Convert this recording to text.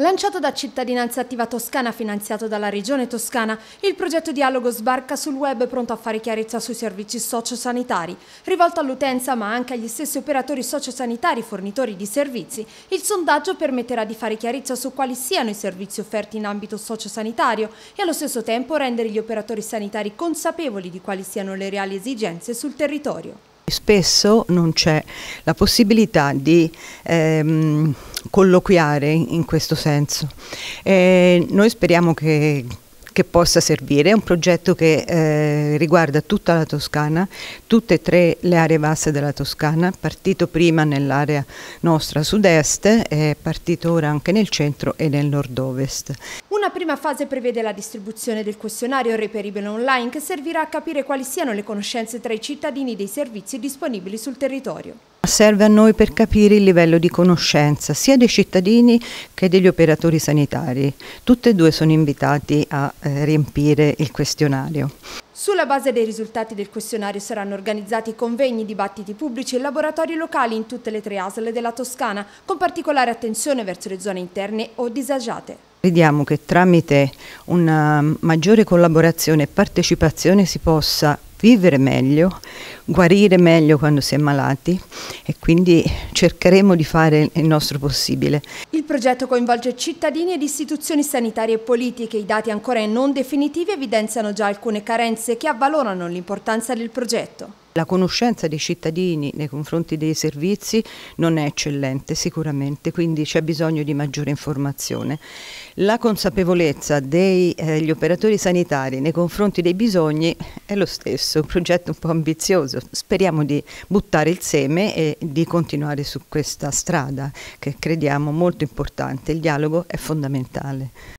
Lanciato da Cittadinanza Attiva Toscana, finanziato dalla Regione Toscana, il progetto Dialogo sbarca sul web pronto a fare chiarezza sui servizi sociosanitari. Rivolto all'utenza ma anche agli stessi operatori sociosanitari fornitori di servizi, il sondaggio permetterà di fare chiarezza su quali siano i servizi offerti in ambito sociosanitario e allo stesso tempo rendere gli operatori sanitari consapevoli di quali siano le reali esigenze sul territorio. Spesso non c'è la possibilità di... Ehm colloquiare in questo senso. Eh, noi speriamo che, che, possa servire, è un progetto che eh, riguarda tutta la Toscana, tutte e tre le aree basse della Toscana, partito prima nell'area nostra sud-est, è partito ora anche nel centro e nel nord-ovest. Una prima fase prevede la distribuzione del questionario reperibile online che servirà a capire quali siano le conoscenze tra i cittadini dei servizi disponibili sul territorio serve a noi per capire il livello di conoscenza sia dei cittadini che degli operatori sanitari. Tutti e due sono invitati a eh, riempire il questionario. Sulla base dei risultati del questionario saranno organizzati convegni, dibattiti pubblici e laboratori locali in tutte le tre ASL della Toscana, con particolare attenzione verso le zone interne o disagiate. Crediamo che tramite una maggiore collaborazione e partecipazione si possa vivere meglio, guarire meglio quando si è malati e quindi cercheremo di fare il nostro possibile. Il progetto coinvolge cittadini ed istituzioni sanitarie e politiche. I dati ancora non definitivi evidenziano già alcune carenze che avvalorano l'importanza del progetto. La conoscenza dei cittadini nei confronti dei servizi non è eccellente sicuramente, quindi c'è bisogno di maggiore informazione. La consapevolezza degli eh, operatori sanitari nei confronti dei bisogni è lo stesso, un progetto un po' ambizioso. Speriamo di buttare il seme e di continuare su questa strada che crediamo molto importante. Il dialogo è fondamentale.